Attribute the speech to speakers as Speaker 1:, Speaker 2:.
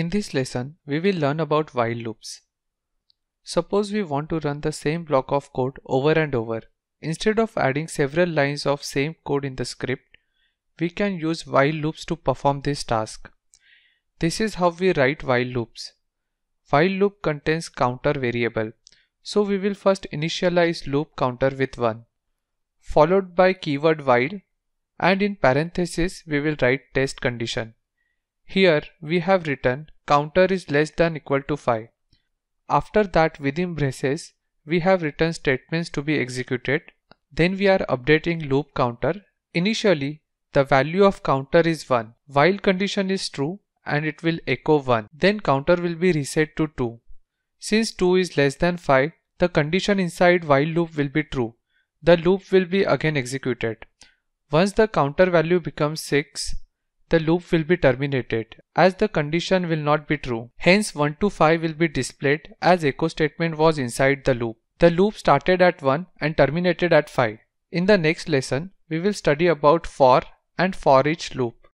Speaker 1: In this lesson, we will learn about while loops. Suppose we want to run the same block of code over and over. Instead of adding several lines of same code in the script, we can use while loops to perform this task. This is how we write while loops. While loop contains counter variable. So we will first initialize loop counter with 1, followed by keyword while and in parenthesis we will write test condition. Here we have written counter is less than equal to 5. After that within braces we have written statements to be executed. Then we are updating loop counter. Initially the value of counter is 1 while condition is true and it will echo 1. Then counter will be reset to 2. Since 2 is less than 5 the condition inside while loop will be true. The loop will be again executed. Once the counter value becomes 6 the loop will be terminated as the condition will not be true. Hence 1 to 5 will be displayed as echo statement was inside the loop. The loop started at 1 and terminated at 5. In the next lesson, we will study about for and for each loop.